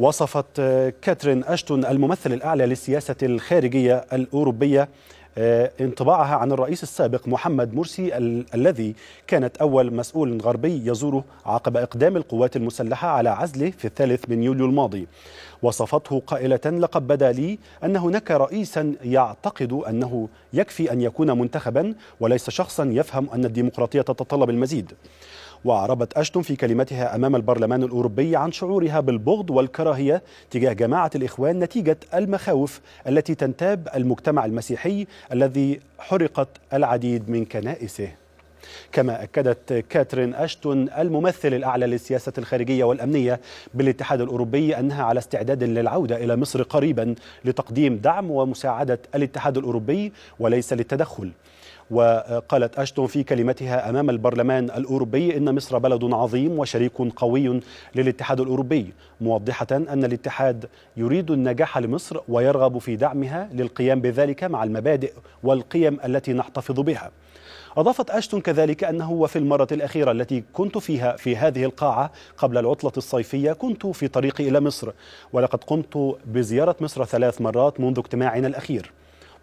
وصفت آه، كاترين أشتون الممثل الأعلى للسياسة الخارجية الأوروبية آه، انطباعها عن الرئيس السابق محمد مرسي ال الذي كانت أول مسؤول غربي يزوره عقب إقدام القوات المسلحة على عزله في الثالث من يوليو الماضي وصفته قائلة لقد بدا لي أن هناك رئيسا يعتقد أنه يكفي أن يكون منتخبا وليس شخصا يفهم أن الديمقراطية تتطلب المزيد وأعربت أشتون في كلمتها أمام البرلمان الأوروبي عن شعورها بالبغض والكراهية تجاه جماعة الإخوان نتيجة المخاوف التي تنتاب المجتمع المسيحي الذي حرقت العديد من كنائسه كما أكدت كاترين أشتون الممثل الأعلى للسياسة الخارجية والأمنية بالاتحاد الأوروبي أنها على استعداد للعودة إلى مصر قريبا لتقديم دعم ومساعدة الاتحاد الأوروبي وليس للتدخل وقالت أشتون في كلمتها أمام البرلمان الأوروبي إن مصر بلد عظيم وشريك قوي للاتحاد الأوروبي موضحة أن الاتحاد يريد النجاح لمصر ويرغب في دعمها للقيام بذلك مع المبادئ والقيم التي نحتفظ بها أضافت أشتون كذلك أنه وفي المرة الأخيرة التي كنت فيها في هذه القاعة قبل العطلة الصيفية كنت في طريقي إلى مصر ولقد قمت بزيارة مصر ثلاث مرات منذ اجتماعنا الأخير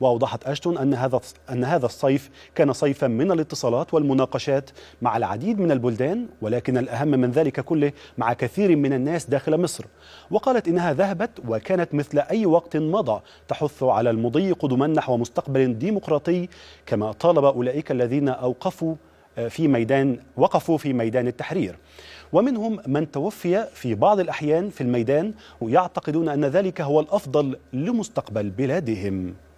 وأوضحت أشتون أن هذا أن هذا الصيف كان صيفا من الاتصالات والمناقشات مع العديد من البلدان ولكن الأهم من ذلك كله مع كثير من الناس داخل مصر وقالت إنها ذهبت وكانت مثل أي وقت مضى تحث على المضي قدما نحو مستقبل ديمقراطي كما طالب أولئك الذين أوقفوا آه، في ميدان وقفوا في ميدان التحرير ومنهم من توفي في بعض الأحيان في الميدان ويعتقدون أن ذلك هو الأفضل لمستقبل بلادهم